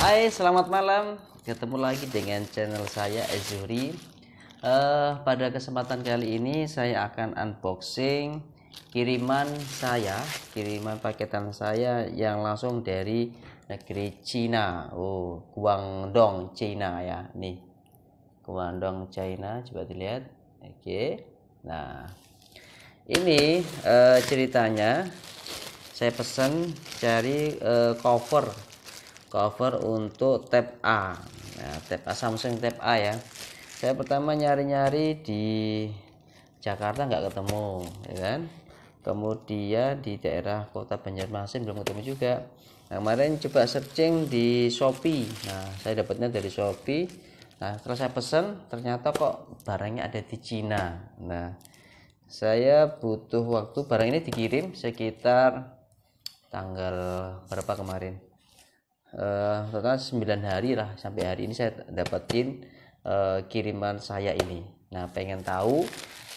Hai, selamat malam. Ketemu lagi dengan channel saya Ezuri Uh, eh, pada kesempatan kali ini saya akan unboxing kiriman saya, kiriman paketan saya yang langsung dari negeri Cina. Oh, Guangdong, Cina ya. Nih. Guangdong, China coba dilihat. Oke. Okay. Nah, ini uh, ceritanya saya pesan cari uh, cover cover untuk tab A nah, tab A Samsung tab A ya saya pertama nyari-nyari di Jakarta nggak ketemu ya kan kemudian di daerah kota Banjarmasin belum ketemu juga nah kemarin coba searching di Shopee nah saya dapatnya dari Shopee nah terus saya pesen ternyata kok barangnya ada di Cina nah saya butuh waktu barang ini dikirim sekitar tanggal berapa kemarin uh, total 9 hari lah sampai hari ini saya dapetin uh, kiriman saya ini nah pengen tahu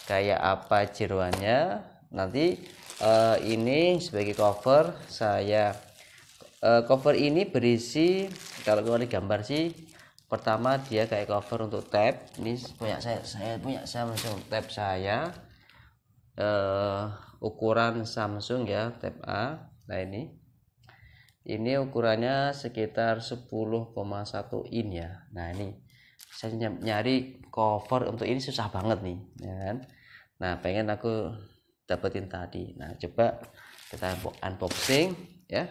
kayak apa jeruannya nanti uh, ini sebagai cover saya uh, cover ini berisi kalau gue lihat gambar sih pertama dia kayak cover untuk tab ini punya saya saya punya Samsung tab saya uh, ukuran Samsung ya tab A nah ini ini ukurannya sekitar 10,1 in ya nah ini saya nyari cover untuk ini susah banget nih ya kan nah pengen aku dapetin tadi nah coba kita unboxing ya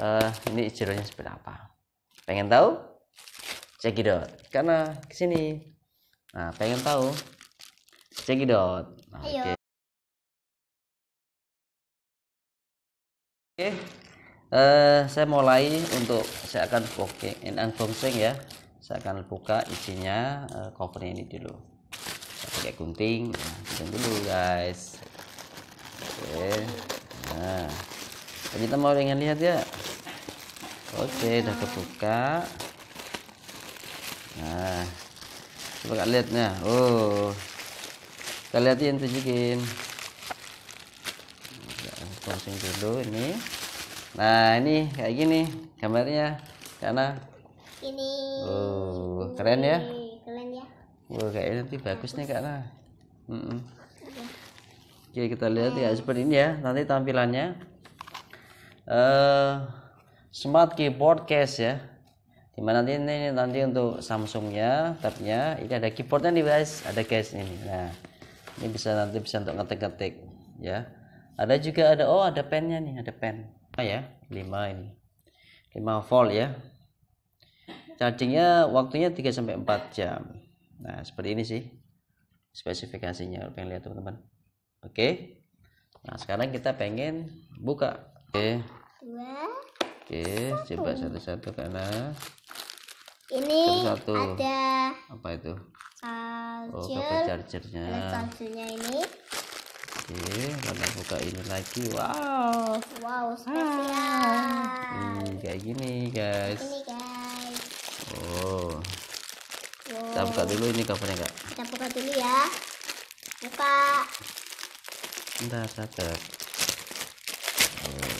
uh, ini jeronya seperti apa pengen tahu cekidot karena kesini nah pengen tahu cekidot nah, oke okay. okay. Uh, saya mulai untuk saya akan booking unboxing ya saya akan buka isinya uh, cover ini dulu saya pakai gunting nah, gunting dulu guys oke nah kita mau ringan lihat ya oke udah kebuka nah coba lihatnya oh kita lihatin ya, tunjukin unboxing dulu ini nah ini kayak gini gambarnya karena ini oh keren ya keren ya oh kayaknya nanti bagus nih karena mm -mm. oke kita lihat ya ah. seperti ini ya nanti tampilannya uh, smart keyboard case ya dimana nanti ini nanti untuk Samsung ya tabnya ini ada keyboardnya nih guys ada case ini nah ini bisa nanti bisa untuk ngetik-ngetik ya ada juga ada oh ada pennya nih ada pen 5 ya 5 ini 5 volt ya chargingnya waktunya 3 sampai 4 jam nah seperti ini sih spesifikasinya pengen lihat teman-teman oke nah sekarang kita pengen buka oke oke coba satu-satu karena ini satu, satu. ada apa itu charger oh, chargernya ada chargernya ini Oke, kita buka ini lagi. Wow. Wow, spesial. Hmm, kayak gini, guys. Ini, guys. Oh. Wow. Kita buka dulu ini covernya, Kak. Kita buka dulu ya. Buka. Bentar, sabar. Oh.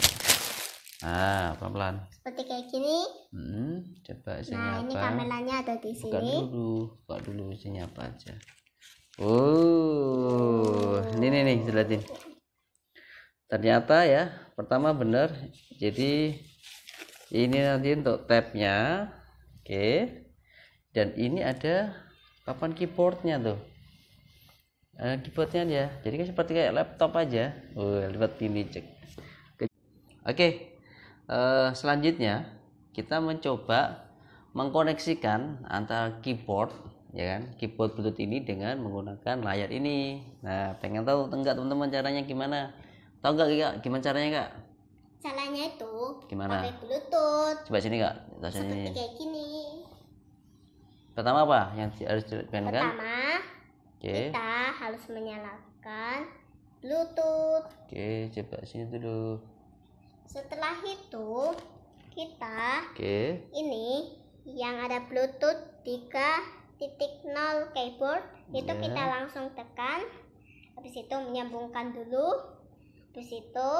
Ah, pelan-pelan. Seperti kayak gini. Hmm, coba isinya nah, apa? Nah, ini kameranya ada di buka sini. Buka dulu. Buka dulu isinya apa aja. Oh, ini nih gelatin ternyata ya pertama benar jadi ini nanti untuk tabnya oke dan ini ada papan keyboardnya tuh uh, keyboardnya ya jadi kan seperti kayak laptop aja uh, lewat ini cek oke okay. uh, eh, selanjutnya kita mencoba mengkoneksikan antara keyboard ya kan keyboard bluetooth ini dengan menggunakan layar ini nah pengen tahu enggak teman-teman caranya gimana tahu enggak kak gimana caranya kak caranya itu gimana pakai bluetooth coba sini kak coba sini kayak gini pertama apa yang harus dilakukan pertama okay. kita harus menyalakan bluetooth oke okay, coba sini dulu setelah itu kita oke okay. ini yang ada bluetooth tiga titik nol keyboard itu ya. kita langsung tekan habis itu menyambungkan dulu habis itu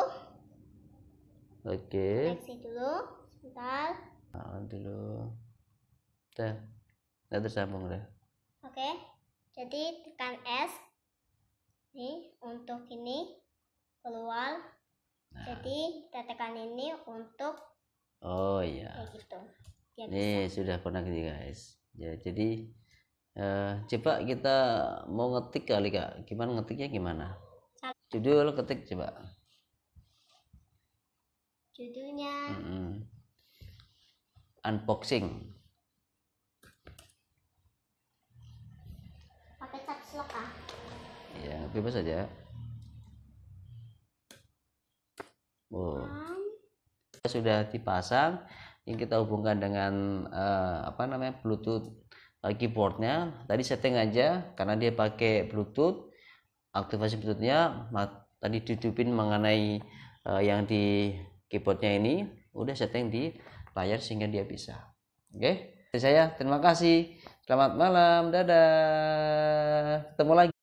oke okay. koneksi dulu sebentar nah, dulu dah udah tersambung deh. oke okay. jadi tekan S nih untuk ini keluar nah. jadi kita tekan ini untuk oh iya kayak gitu ya, nih bisa. sudah koneksi guys ya jadi Uh, coba kita mau ngetik kali kak gimana ngetiknya gimana judul ketik coba judulnya mm -hmm. unboxing pakai caps lock ah ya bebas saja oh sudah dipasang yang kita hubungkan dengan uh, apa namanya bluetooth keyboardnya tadi setting aja karena dia pakai bluetooth aktivasi bluetoothnya tadi ditutupin mengenai uh, yang di keyboardnya ini udah setting di layar sehingga dia bisa oke okay? saya terima kasih selamat malam dadah ketemu lagi